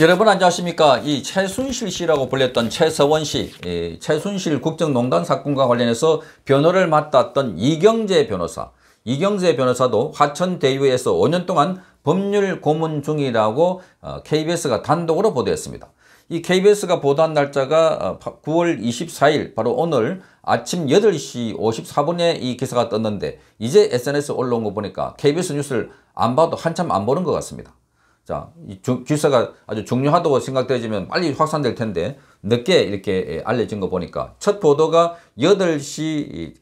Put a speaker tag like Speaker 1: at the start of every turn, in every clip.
Speaker 1: 여러분 안녕하십니까 이 최순실 씨라고 불렸던 최서원 씨 예, 최순실 국정농단 사건과 관련해서 변호를 맡았던 이경재 변호사 이경재 변호사도 화천대유에서 5년 동안 법률 고문 중이라고 KBS가 어, 단독으로 보도했습니다 이 KBS가 보도한 날짜가 9월 어, 24일 바로 오늘 아침 8시 54분에 이 기사가 떴는데 이제 SNS 올라온 거 보니까 KBS 뉴스를 안 봐도 한참 안 보는 것 같습니다 자, 이 주, 기사가 아주 중요하다고 생각되지면 빨리 확산될 텐데 늦게 이렇게 예, 알려진 거 보니까 첫 보도가 8시,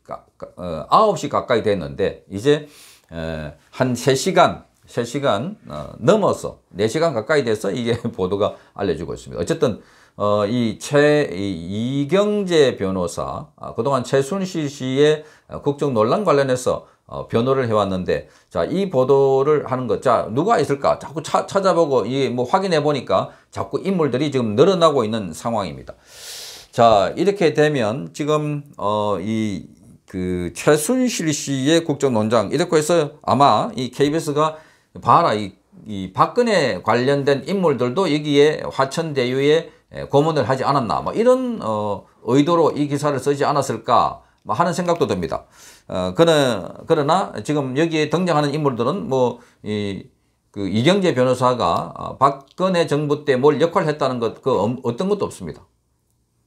Speaker 1: 9시 어, 가까이 됐는데 이제 한 3시간, 3시간 어, 넘어서 4시간 가까이 돼서 이게 보도가 알려지고 있습니다. 어쨌든 어, 이 최, 이, 이경재 변호사, 아, 그동안 최순실 씨의 어, 국정 논란 관련해서 어, 변호를 해왔는데 자 이 보도를 하는 것 자 누가 있을까 자꾸 차, 찾아보고 이 뭐 확인해 보니까 자꾸 인물들이 지금 늘어나고 있는 상황입니다. 자 이렇게 되면 지금 어, 이 그 최순실 씨의 국정논장 이렇게 해서 아마 이 KBS가 봐라 이, 이 박근혜 관련된 인물들도 여기에 화천대유에 고문을 하지 않았나 뭐 이런 어, 의도로 이 기사를 쓰지 않았을까 뭐 하는 생각도 듭니다. 어, 그는, 그러나 지금 여기에 등장하는 인물들은 뭐, 이, 그 이경재 변호사가 어, 박근혜 정부 때 뭘 역할을 했다는 것, 그 어떤 것도 없습니다.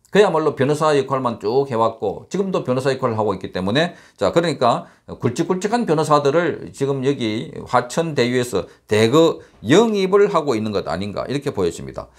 Speaker 1: 그야말로 변호사 역할만 쭉 해왔고 지금도 변호사 역할을 하고 있기 때문에 자 그러니까 굵직굵직한 변호사들을 지금 여기 화천대유에서 대거 영입을 하고 있는 것 아닌가 이렇게 보여집니다.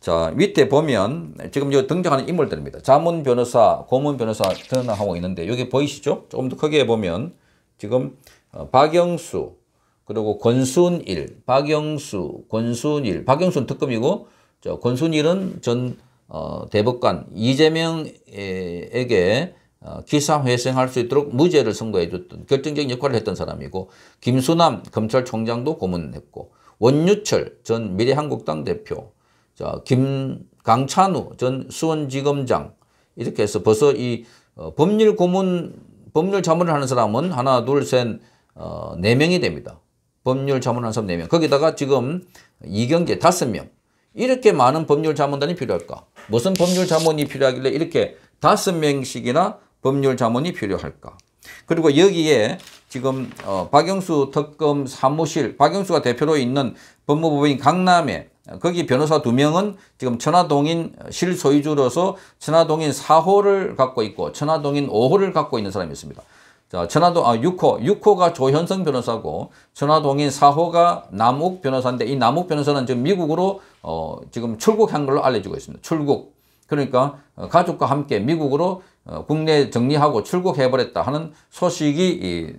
Speaker 1: 자, 밑에 보면 지금 요 등장하는 인물들입니다. 자문 변호사, 고문 변호사 등하고 있는데 여기 보이시죠? 조금 더 크게 보면 지금 어, 박영수, 그리고 권순일, 박영수, 권순일, 박영수는 특검이고 저 권순일은 전 어, 대법관 이재명에게 어, 기사회생할 수 있도록 무죄를 선고해줬던 결정적인 역할을 했던 사람이고 김수남 검찰총장도 고문했고 원유철 전 미래한국당 대표 자, 김강찬우 전 수원지검장 이렇게 해서 벌써 이 어, 법률 고문, 법률 자문을 하는 사람은 하나, 둘, 셋, 어, 네 명이 됩니다. 법률 자문하는 사람 네 명. 거기다가 지금 이경재 다섯 명. 이렇게 많은 법률 자문단이 필요할까? 무슨 법률 자문이 필요하길래 이렇게 다섯 명씩이나 법률 자문이 필요할까? 그리고 여기에 지금 어, 박영수 특검 사무실, 박영수가 대표로 있는 법무법인 강남에 거기 변호사 두 명은 지금 천화동인 실소유주로서 천화동인 4호를 갖고 있고 천화동인 5호를 갖고 있는 사람이 있습니다. 자, 천화동 아 6호, 6호가 조현성 변호사고 천화동인 4호가 남욱 변호사인데 이 남욱 변호사는 지금 미국으로 어, 지금 출국한 걸로 알려지고 있습니다. 출국. 그러니까 어, 가족과 함께 미국으로 어, 국내 정리하고 출국해 버렸다 하는 소식이 이,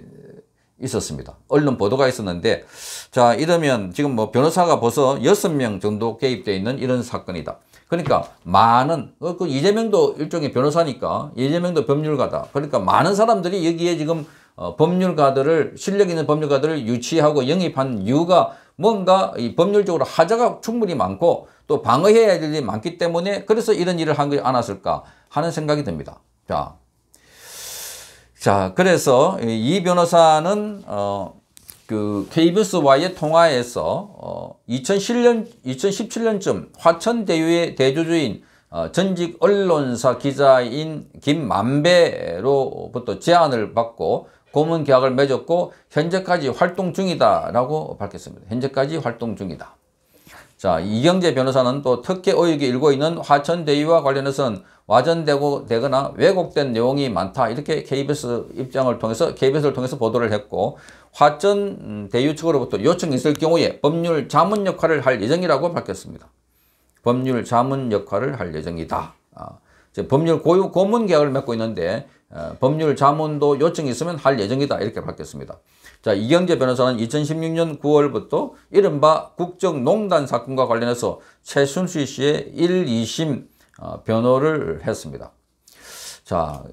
Speaker 1: 있었습니다. 언론 보도가 있었는데 자 이러면 지금 뭐 변호사가 벌써 여섯 명 정도 개입되어 있는 이런 사건이다. 그러니까 많은 어, 그 이재명도 일종의 변호사니까 이재명도 법률가다. 그러니까 많은 사람들이 여기에 지금 어, 법률가들을 실력 있는 법률가들을 유치하고 영입한 이유가 뭔가 이 법률적으로 하자가 충분히 많고 또 방어해야 될 일이 많기 때문에 그래서 이런 일을 한 것이 않았을까 하는 생각이 듭니다. 자, 자, 그래서 이 변호사는 어, 그 KBS와의 통화에서 어, 2007년 2017년쯤 화천 대유의 대주주인 어, 전직 언론사 기자인 김만배로부터 제안을 받고 고문 계약을 맺었고 현재까지 활동 중이다라고 밝혔습니다. 현재까지 활동 중이다. 자, 이경재 변호사는 또 특혜 의혹이 일고 있는 화천대유와 관련해서는 와전되거나 왜곡된 내용이 많다. 이렇게 KBS 입장을 통해서, KBS를 통해서 보도를 했고, 화천대유 음, 측으로부터 요청이 있을 경우에 법률 자문 역할을 할 예정이라고 밝혔습니다. 법률 자문 역할을 할 예정이다. 아, 법률 고유 고문 계약을 맺고 있는데 어, 법률 자문도 요청이 있으면 할 예정이다 이렇게 밝혔습니다자 이경재 변호사는 2016년 9월부터 이른바 국정농단 사건과 관련해서 최순실 씨의 1, 2심 어, 변호를 했습니다. 자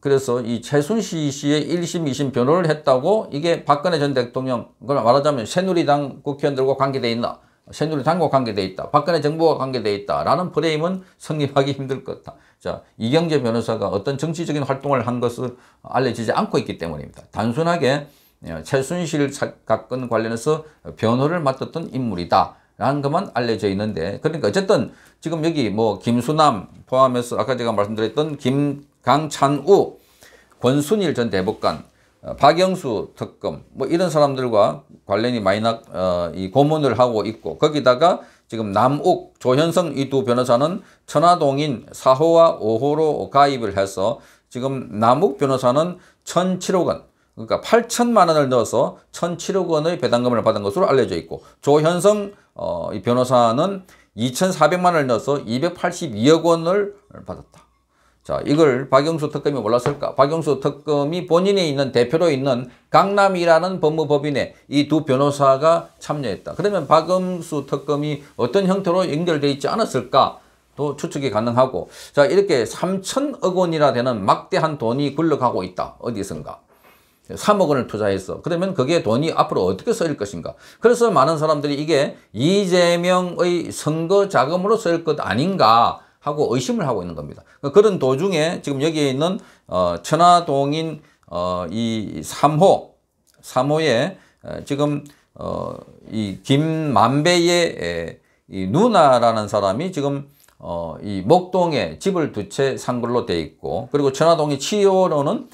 Speaker 1: 그래서 이 최순실 씨의 1심, 2심 변호를 했다고 이게 박근혜 전 대통령 그걸 말하자면 새누리당 국회의원들과 관계되어 있나 새누리 당과 관계돼 있다. 박근혜 정부와 관계돼 있다라는 프레임은 성립하기 힘들 것이다. 자, 이경재 변호사가 어떤 정치적인 활동을 한 것을 알려지지 않고 있기 때문입니다. 단순하게 예, 최순실 사건 관련해서 변호를 맡았던 인물이다. 라는 것만 알려져 있는데 그러니까 어쨌든 지금 여기 뭐 김수남 포함해서 아까 제가 말씀드렸던 김강찬우 권순일 전 대법관 어, 박영수 특검 뭐 이런 사람들과 관련이 많이 나, 어, 이 고문을 하고 있고 거기다가 지금 남욱, 조현성 이 두 변호사는 천화동인 4호와 5호로 가입을 해서 지금 남욱 변호사는 1,007억 원, 그러니까 8천만 원을 넣어서 1,007억 원의 배당금을 받은 것으로 알려져 있고 조현성 어, 이 변호사는 2,400만 원을 넣어서 282억 원을 받았다. 자, 이걸 박영수 특검이 몰랐을까? 박영수 특검이 본인이 있는 대표로 있는 강남이라는 법무법인에 이 두 변호사가 참여했다. 그러면 박영수 특검이 어떤 형태로 연결돼 있지 않았을까? 또 추측이 가능하고 자 이렇게 3천억 원이라 되는 막대한 돈이 굴러가고 있다. 어디선가. 3억 원을 투자했어. 그러면 그게 돈이 앞으로 어떻게 쓰일 것인가. 그래서 많은 사람들이 이게 이재명의 선거 자금으로 쓰일 것 아닌가. 하고 의심을 하고 있는 겁니다. 그러니까 그런 도중에 지금 여기에 있는 어, 천화동인 어, 이 3호, 3호에 어, 지금 어, 이 김만배의 이 누나라는 사람이 지금 어, 이 목동에 집을 두 채 산 걸로 돼 있고 그리고 천화동의 치호로는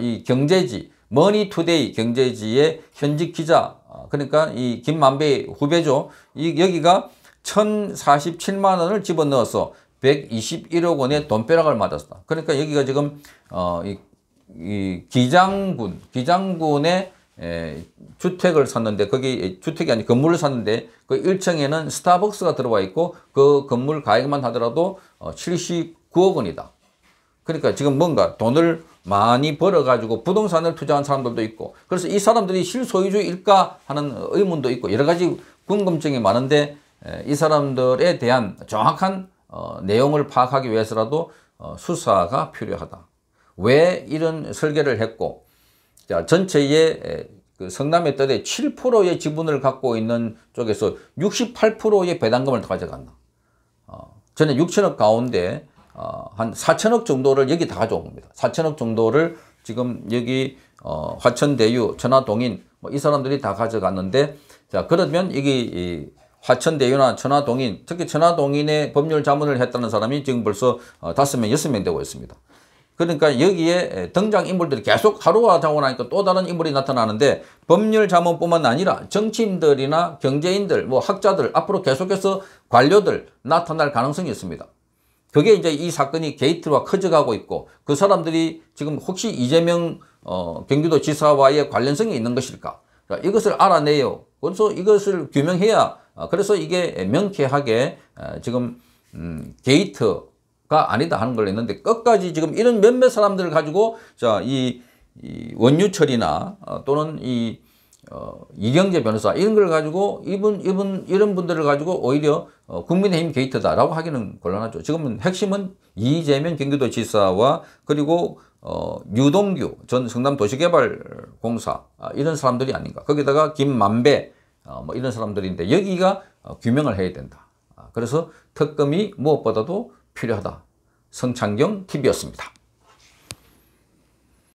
Speaker 1: 이 경제지 머니투데이 경제지의 현직 기자 어, 그러니까 이 김만배 후배죠. 이 여기가 1047만 원을 집어넣어서 121억 원의 돈벼락을 맞았다. 그러니까 여기가 지금 어, 이, 이 기장군, 기장군의 에, 주택을 샀는데 거기 주택이 아니 건물을 샀는데 그 1층에는 스타벅스가 들어와 있고 그 건물 가액만 하더라도 어, 79억 원이다. 그러니까 지금 뭔가 돈을 많이 벌어가지고 부동산을 투자한 사람들도 있고 그래서 이 사람들이 실소유주일까 하는 의문도 있고 여러 가지 궁금증이 많은데 에, 이 사람들에 대한 정확한 어, 내용을 파악하기 위해서라도 어, 수사가 필요하다. 왜 이런 설계를 했고 자, 전체의 그 성남의 떨의 7%의 지분을 갖고 있는 쪽에서 68%의 배당금을 가져간다. 어, 전에 6천억 가운데 어, 한 4천억 정도를 여기 다 가져온 겁니다. 4천억 정도를 지금 여기 어, 화천대유, 천화동인 뭐이 사람들이 다 가져갔는데 자 그러면 이 화천대유나 천하동인 특히 천하동인의 법률 자문을 했다는 사람이 지금 벌써 어, 다섯 명, 여섯 명 되고 있습니다. 그러니까 여기에 등장인물들이 계속 하루가 자고 나니까 또 다른 인물이 나타나는데 법률 자문뿐만 아니라 정치인들이나 경제인들, 뭐 학자들, 앞으로 계속해서 관료들 나타날 가능성이 있습니다. 그게 이제 이 사건이 게이트와 커져가고 있고 그 사람들이 지금 혹시 이재명 어, 경기도 지사와의 관련성이 있는 것일까? 자, 이것을 알아내요. 그래서 이것을 규명해야 어, 그래서 이게 명쾌하게 어, 지금 음, 게이트가 아니다 하는 걸 했는데 끝까지 지금 이런 몇몇 사람들을 가지고 자이 이 원유철이나 어, 또는 이 어, 이경재 변호사 이런 걸 가지고 이분 이분 이런 분들을 가지고 오히려 어, 국민의힘 게이트다라고 하기는 곤란하죠. 지금은 핵심은 이재명 경기도지사와 그리고 어, 유동규 전 성남도시개발공사 아, 이런 사람들이 아닌가. 거기다가 김만배 어, 뭐 이런 사람들인데 여기가 어, 규명을 해야 된다. 아, 그래서 특검이 무엇보다도 필요하다. 성창경 TV였습니다.